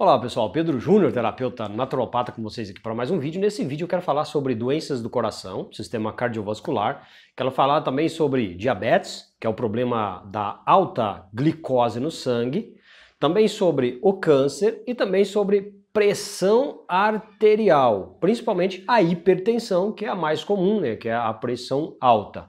Olá pessoal, Pedro Júnior, terapeuta naturopata com vocês aqui para mais um vídeo. Nesse vídeo eu quero falar sobre doenças do coração, sistema cardiovascular. Quero falar também sobre diabetes, que é o problema da alta glicose no sangue. Também sobre o câncer e também sobre pressão arterial, principalmente a hipertensão, que é a mais comum, né, que é a pressão alta.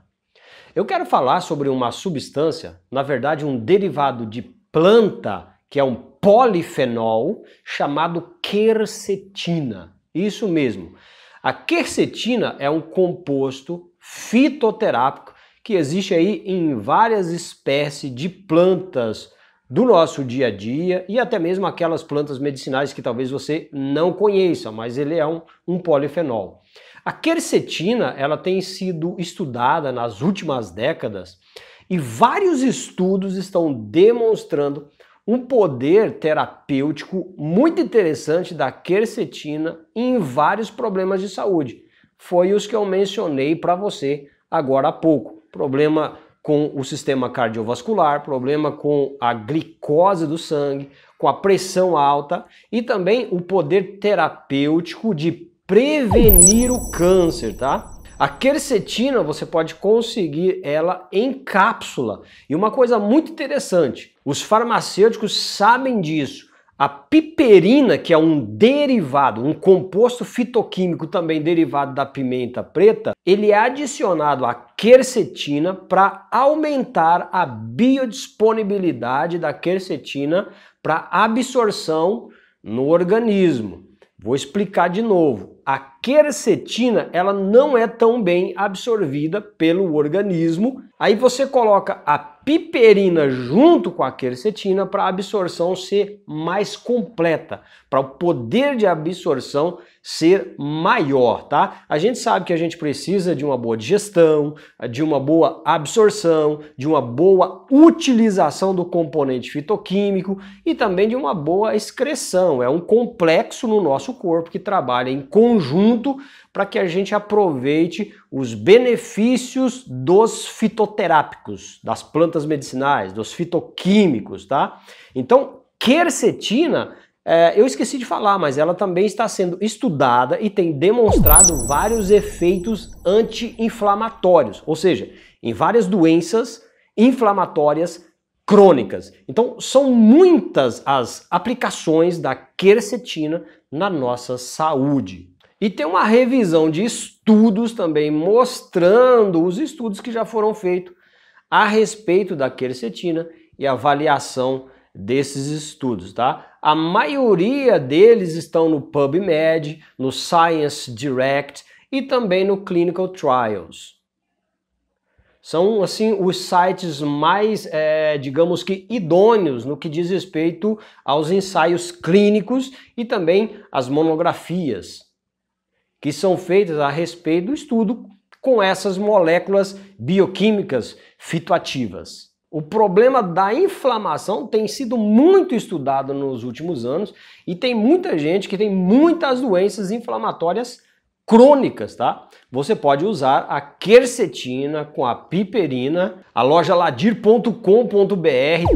Eu quero falar sobre uma substância, na verdade um derivado de planta que é um polifenol chamado quercetina. Isso mesmo. A quercetina é um composto fitoterápico que existe aí em várias espécies de plantas do nosso dia a dia e até mesmo aquelas plantas medicinais que talvez você não conheça, mas ele é um, um polifenol. A quercetina ela tem sido estudada nas últimas décadas e vários estudos estão demonstrando um poder terapêutico muito interessante da quercetina em vários problemas de saúde. Foi os que eu mencionei para você agora há pouco. Problema com o sistema cardiovascular, problema com a glicose do sangue, com a pressão alta e também o poder terapêutico de prevenir o câncer, tá? A quercetina você pode conseguir ela em cápsula. E uma coisa muito interessante, os farmacêuticos sabem disso. A piperina, que é um derivado, um composto fitoquímico também derivado da pimenta preta, ele é adicionado à quercetina para aumentar a biodisponibilidade da quercetina para absorção no organismo. Vou explicar de novo. A quercetina, ela não é tão bem absorvida pelo organismo. Aí você coloca a piperina junto com a quercetina para a absorção ser mais completa, para o poder de absorção ser maior, tá? A gente sabe que a gente precisa de uma boa digestão, de uma boa absorção, de uma boa utilização do componente fitoquímico e também de uma boa excreção. É um complexo no nosso corpo que trabalha em conjunto para que a gente aproveite os benefícios dos fitoterápicos, das plantas plantas medicinais, dos fitoquímicos, tá? Então, quercetina, é, eu esqueci de falar, mas ela também está sendo estudada e tem demonstrado vários efeitos anti-inflamatórios, ou seja, em várias doenças inflamatórias crônicas. Então, são muitas as aplicações da quercetina na nossa saúde. E tem uma revisão de estudos também mostrando os estudos que já foram feitos a respeito da quercetina e avaliação desses estudos, tá? A maioria deles estão no PubMed, no Science Direct e também no Clinical Trials. São, assim, os sites mais, é, digamos que, idôneos no que diz respeito aos ensaios clínicos e também às monografias que são feitas a respeito do estudo com essas moléculas bioquímicas fitoativas. O problema da inflamação tem sido muito estudado nos últimos anos e tem muita gente que tem muitas doenças inflamatórias crônicas, tá? Você pode usar a quercetina com a piperina. A loja ladir.com.br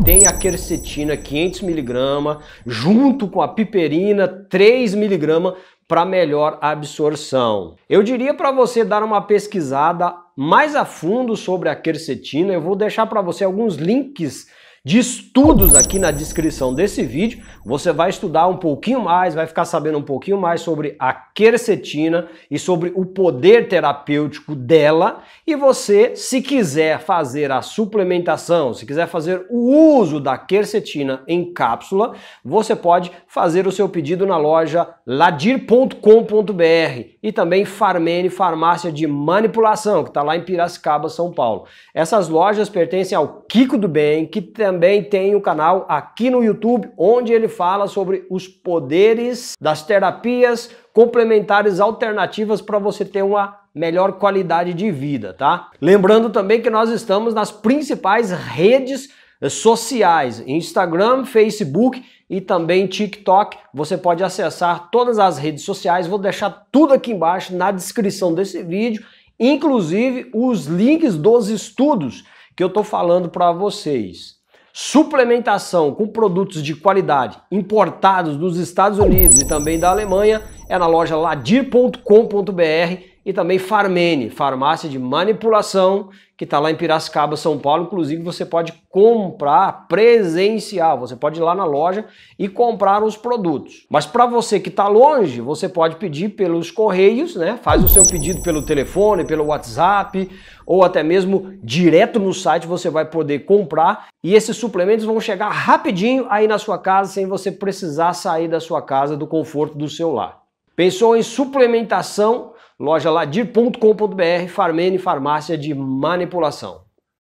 tem a quercetina 500mg junto com a piperina 3mg para melhor absorção. Eu diria para você dar uma pesquisada mais a fundo sobre a quercetina, eu vou deixar para você alguns links de estudos aqui na descrição desse vídeo. Você vai estudar um pouquinho mais, vai ficar sabendo um pouquinho mais sobre a quercetina e sobre o poder terapêutico dela. E você, se quiser fazer a suplementação, se quiser fazer o uso da quercetina em cápsula, você pode fazer o seu pedido na loja ladir.com.br e também Farmene Farmácia de Manipulação, que está lá em Piracicaba, São Paulo. Essas lojas pertencem ao Kiko do Bem, que também tem um canal aqui no YouTube, onde ele fala sobre os poderes das terapias complementares alternativas para você ter uma melhor qualidade de vida, tá? Lembrando também que nós estamos nas principais redes sociais, Instagram, Facebook e também TikTok. Você pode acessar todas as redes sociais. Vou deixar tudo aqui embaixo na descrição desse vídeo, inclusive os links dos estudos que eu estou falando para vocês. Suplementação com produtos de qualidade importados dos Estados Unidos e também da Alemanha é na loja ladir.com.br e também Farmene, farmácia de manipulação, que está lá em Piracicaba, São Paulo. Inclusive, você pode comprar presencial, você pode ir lá na loja e comprar os produtos. Mas para você que está longe, você pode pedir pelos correios, né? Faz o seu pedido pelo telefone, pelo WhatsApp ou até mesmo direto no site você vai poder comprar e esses suplementos vão chegar rapidinho aí na sua casa sem você precisar sair da sua casa, do conforto do seu lar. Pensou em suplementação? loja ladir.com.br, Farmene Farmácia de Manipulação.